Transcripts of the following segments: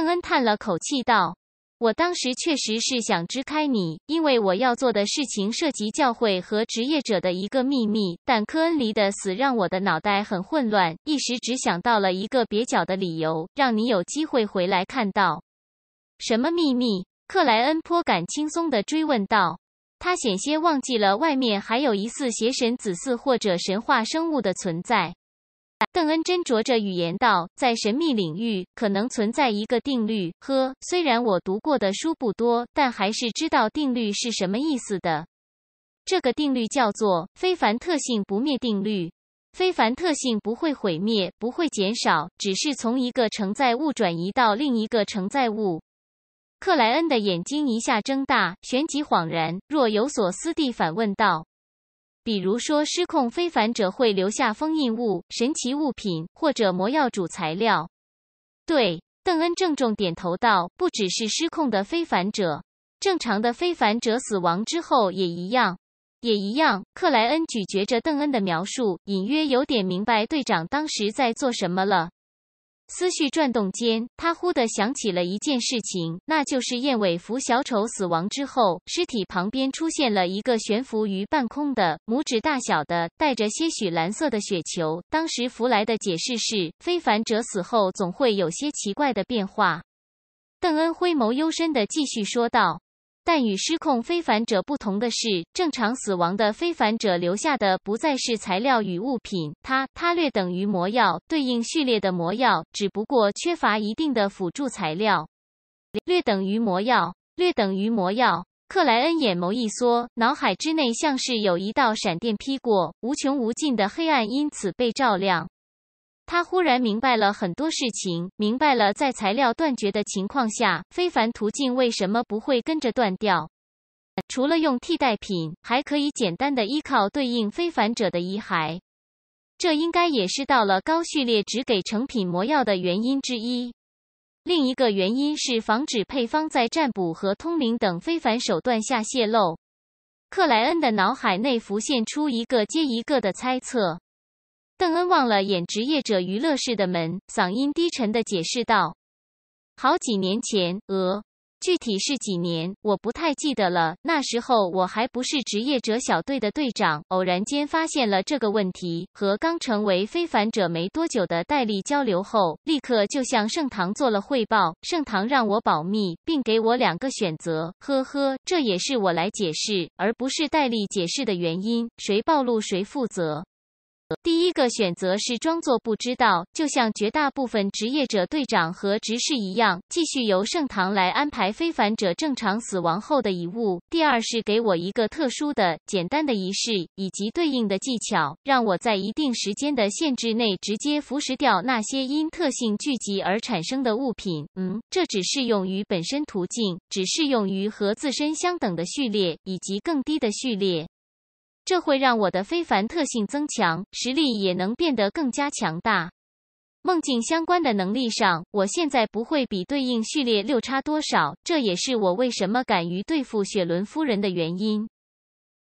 圣恩叹了口气道：“我当时确实是想支开你，因为我要做的事情涉及教会和职业者的一个秘密。但科恩离的死让我的脑袋很混乱，一时只想到了一个蹩脚的理由，让你有机会回来看到什么秘密。”克莱恩颇感轻松地追问道：“他险些忘记了外面还有疑似邪神子嗣或者神话生物的存在。”邓恩斟酌着语言道：“在神秘领域可能存在一个定律。呵，虽然我读过的书不多，但还是知道定律是什么意思的。这个定律叫做非凡特性不灭定律。非凡特性不会毁灭，不会减少，只是从一个承载物转移到另一个承载物。”克莱恩的眼睛一下睁大，旋即恍然，若有所思地反问道。比如说，失控非凡者会留下封印物、神奇物品或者魔药主材料。对，邓恩郑重点头道，不只是失控的非凡者，正常的非凡者死亡之后也一样，也一样。克莱恩咀嚼着邓恩的描述，隐约有点明白队长当时在做什么了。思绪转动间，他忽地想起了一件事情，那就是燕尾服小丑死亡之后，尸体旁边出现了一个悬浮于半空的拇指大小的、带着些许蓝色的雪球。当时弗莱的解释是，非凡者死后总会有些奇怪的变化。邓恩灰眸幽深的继续说道。但与失控非凡者不同的是，正常死亡的非凡者留下的不再是材料与物品，它它略等于魔药，对应序列的魔药，只不过缺乏一定的辅助材料。略等于魔药，略等于魔药。克莱恩眼眸一缩，脑海之内像是有一道闪电劈过，无穷无尽的黑暗因此被照亮。他忽然明白了很多事情，明白了在材料断绝的情况下，非凡途径为什么不会跟着断掉。除了用替代品，还可以简单的依靠对应非凡者的遗骸。这应该也是到了高序列只给成品魔药的原因之一。另一个原因是防止配方在占卜和通灵等非凡手段下泄露。克莱恩的脑海内浮现出一个接一个的猜测。邓恩忘了眼职业者娱乐室的门，嗓音低沉的解释道：“好几年前，呃，具体是几年，我不太记得了。那时候我还不是职业者小队的队长，偶然间发现了这个问题。和刚成为非凡者没多久的戴笠交流后，立刻就向盛唐做了汇报。盛唐让我保密，并给我两个选择。呵呵，这也是我来解释，而不是戴笠解释的原因。谁暴露谁负责。”第一个选择是装作不知道，就像绝大部分职业者队长和执事一样，继续由盛唐来安排非凡者正常死亡后的遗物。第二是给我一个特殊的、简单的仪式以及对应的技巧，让我在一定时间的限制内直接腐蚀掉那些因特性聚集而产生的物品。嗯，这只适用于本身途径，只适用于和自身相等的序列以及更低的序列。这会让我的非凡特性增强，实力也能变得更加强大。梦境相关的能力上，我现在不会比对应序列六差多少。这也是我为什么敢于对付雪伦夫人的原因。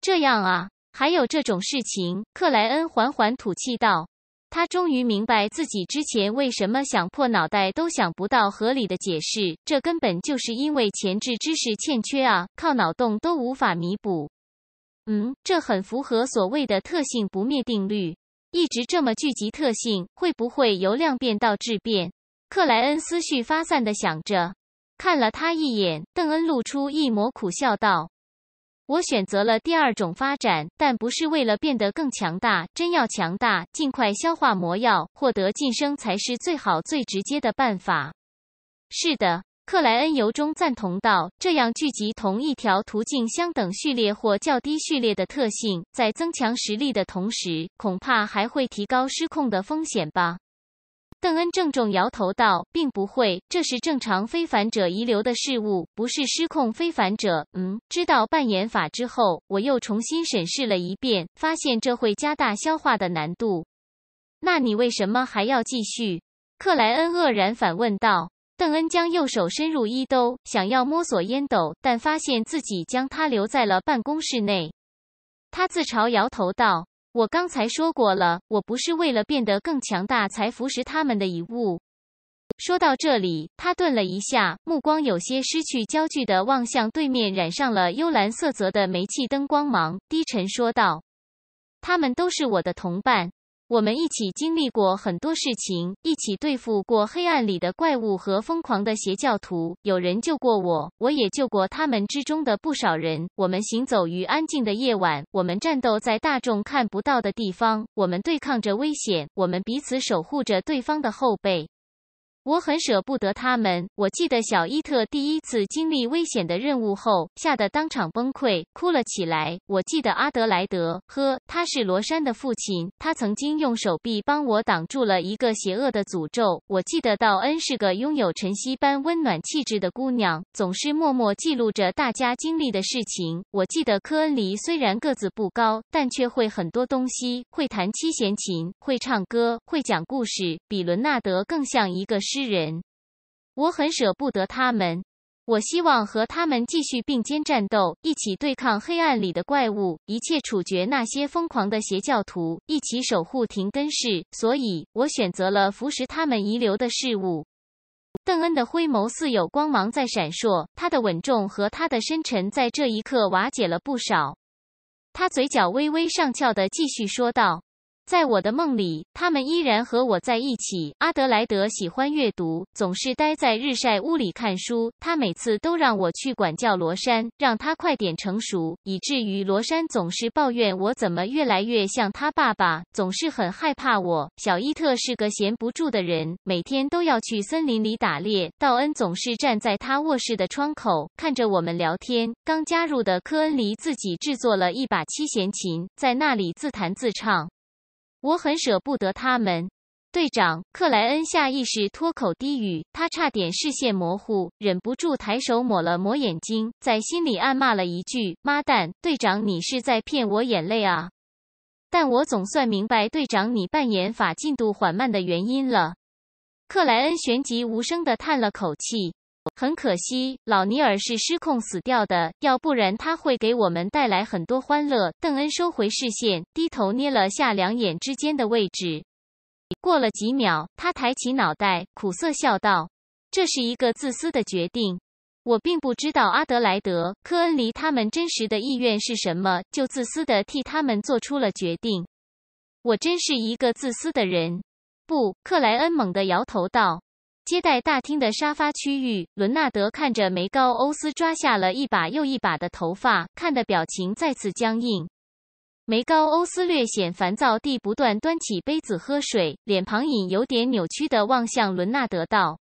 这样啊，还有这种事情？克莱恩缓缓吐气道，他终于明白自己之前为什么想破脑袋都想不到合理的解释，这根本就是因为前置知识欠缺啊，靠脑洞都无法弥补。嗯，这很符合所谓的特性不灭定律。一直这么聚集特性，会不会由量变到质变？克莱恩思绪发散的想着，看了他一眼，邓恩露出一抹苦笑道：“我选择了第二种发展，但不是为了变得更强大。真要强大，尽快消化魔药，获得晋升才是最好、最直接的办法。”是的。克莱恩由衷赞同道：“这样聚集同一条途径相等序列或较低序列的特性，在增强实力的同时，恐怕还会提高失控的风险吧？”邓恩郑重摇头道：“并不会，这是正常非凡者遗留的事物，不是失控非凡者。”嗯，知道扮演法之后，我又重新审视了一遍，发现这会加大消化的难度。那你为什么还要继续？”克莱恩愕然反问道。邓恩将右手伸入衣兜，想要摸索烟斗，但发现自己将它留在了办公室内。他自嘲摇头道：“我刚才说过了，我不是为了变得更强大才服食他们的遗物。”说到这里，他顿了一下，目光有些失去焦距的望向对面染上了幽蓝色泽的煤气灯光芒，低沉说道：“他们都是我的同伴。”我们一起经历过很多事情，一起对付过黑暗里的怪物和疯狂的邪教徒。有人救过我，我也救过他们之中的不少人。我们行走于安静的夜晚，我们战斗在大众看不到的地方，我们对抗着危险，我们彼此守护着对方的后背。我很舍不得他们。我记得小伊特第一次经历危险的任务后，吓得当场崩溃，哭了起来。我记得阿德莱德，呵，他是罗山的父亲，他曾经用手臂帮我挡住了一个邪恶的诅咒。我记得道恩是个拥有晨曦般温暖气质的姑娘，总是默默记录着大家经历的事情。我记得科恩里虽然个子不高，但却会很多东西，会弹七弦琴，会唱歌，会讲故事，比伦纳德更像一个。之人，我很舍不得他们。我希望和他们继续并肩战斗，一起对抗黑暗里的怪物，一切处决那些疯狂的邪教徒，一起守护廷根市。所以，我选择了服食他们遗留的事物。邓恩的灰眸似有光芒在闪烁，他的稳重和他的深沉在这一刻瓦解了不少。他嘴角微微上翘的继续说道。在我的梦里，他们依然和我在一起。阿德莱德喜欢阅读，总是待在日晒屋里看书。他每次都让我去管教罗山，让他快点成熟。以至于罗山总是抱怨我怎么越来越像他爸爸，总是很害怕我。小伊特是个闲不住的人，每天都要去森林里打猎。道恩总是站在他卧室的窗口看着我们聊天。刚加入的科恩离自己制作了一把七弦琴，在那里自弹自唱。我很舍不得他们，队长克莱恩下意识脱口低语，他差点视线模糊，忍不住抬手抹了抹眼睛，在心里暗骂了一句：“妈蛋，队长你是在骗我眼泪啊！”但我总算明白队长你扮演法进度缓慢的原因了。克莱恩旋即无声的叹了口气。很可惜，老尼尔是失控死掉的，要不然他会给我们带来很多欢乐。邓恩收回视线，低头捏了下两眼之间的位置。过了几秒，他抬起脑袋，苦涩笑道：“这是一个自私的决定。我并不知道阿德莱德、科恩离他们真实的意愿是什么，就自私的替他们做出了决定。我真是一个自私的人。”不，克莱恩猛地摇头道。接待大厅的沙发区域，伦纳德看着梅高欧斯抓下了一把又一把的头发，看的表情再次僵硬。梅高欧斯略显烦躁地不断端起杯子喝水，脸庞隐有点扭曲地望向伦纳德道：“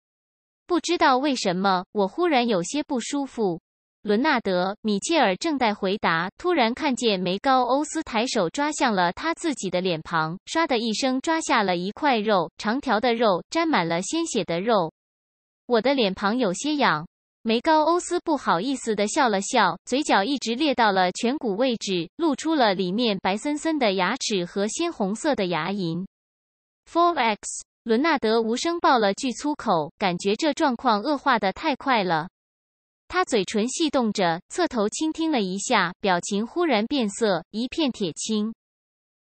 不知道为什么，我忽然有些不舒服。”伦纳德·米切尔正在回答，突然看见梅高欧斯抬手抓向了他自己的脸庞，唰的一声抓下了一块肉，长条的肉沾满了鲜血的肉。我的脸庞有些痒，梅高欧斯不好意思的笑了笑，嘴角一直裂到了颧骨位置，露出了里面白森森的牙齿和鲜红色的牙龈。Four X，伦纳德无声爆了句粗口，感觉这状况恶化的太快了。他嘴唇戏动着，侧头倾听了一下，表情忽然变色，一片铁青。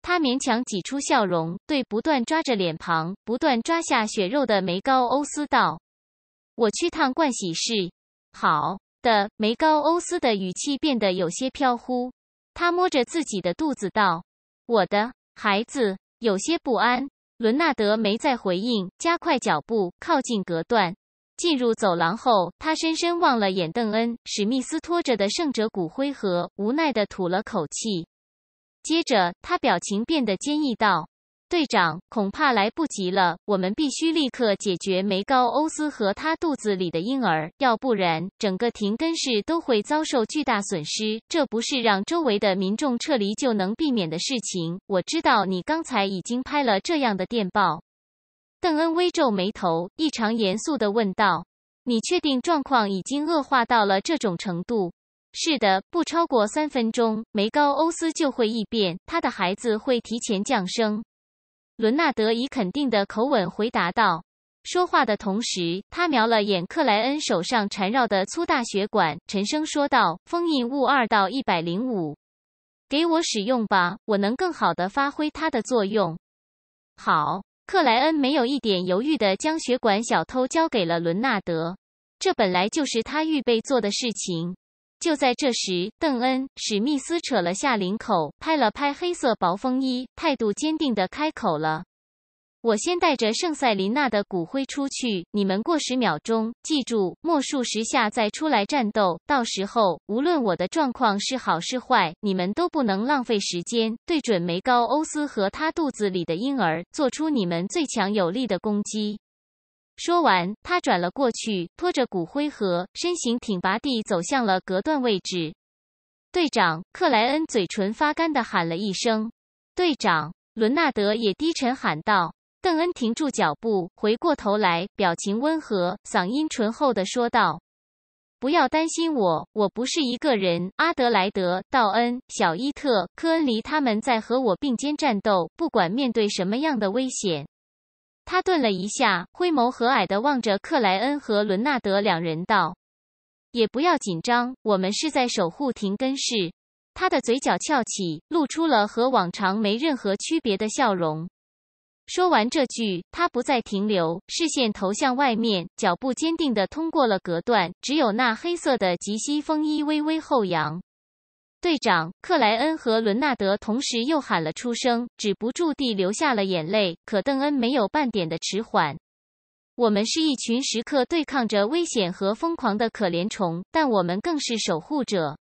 他勉强挤出笑容，对不断抓着脸庞、不断抓下血肉的梅高欧斯道：“我去趟盥洗室。”“好的。”梅高欧斯的语气变得有些飘忽。他摸着自己的肚子道：“我的孩子。”有些不安。伦纳德没再回应，加快脚步，靠近隔断。进入走廊后，他深深望了眼邓恩·史密斯托着的圣者骨灰盒，无奈地吐了口气。接着，他表情变得坚毅，道：“队长，恐怕来不及了。我们必须立刻解决梅高欧斯和他肚子里的婴儿，要不然整个廷根市都会遭受巨大损失。这不是让周围的民众撤离就能避免的事情。我知道你刚才已经拍了这样的电报。”邓恩微皱眉头，异常严肃地问道：“你确定状况已经恶化到了这种程度？”“是的，不超过三分钟，梅高欧斯就会异变，他的孩子会提前降生。”伦纳德以肯定的口吻回答道。说话的同时，他瞄了眼克莱恩手上缠绕的粗大血管，沉声说道：“封印物二到一百零五，给我使用吧，我能更好地发挥它的作用。”“好。”克莱恩没有一点犹豫地将血管小偷交给了伦纳德，这本来就是他预备做的事情。就在这时，邓恩·史密斯扯了下领口，拍了拍黑色薄风衣，态度坚定地开口了。我先带着圣塞琳娜的骨灰出去，你们过十秒钟，记住，莫数十下再出来战斗。到时候，无论我的状况是好是坏，你们都不能浪费时间，对准梅高欧斯和他肚子里的婴儿，做出你们最强有力的攻击。说完，他转了过去，拖着骨灰盒，身形挺拔地走向了隔断位置。队长克莱恩嘴唇发干地喊了一声：“队长！”伦纳德也低沉喊道。邓恩停住脚步，回过头来，表情温和，嗓音醇厚的说道：“不要担心我，我不是一个人。阿德莱德、道恩、小伊特、科恩离他们在和我并肩战斗，不管面对什么样的危险。”他顿了一下，灰眸和蔼的望着克莱恩和伦纳德两人道：“也不要紧张，我们是在守护廷根市。”他的嘴角翘起，露出了和往常没任何区别的笑容。说完这句，他不再停留，视线投向外面，脚步坚定地通过了隔断。只有那黑色的吉西风衣微微后扬。队长克莱恩和伦纳德同时又喊了出声，止不住地流下了眼泪。可邓恩没有半点的迟缓。我们是一群时刻对抗着危险和疯狂的可怜虫，但我们更是守护者。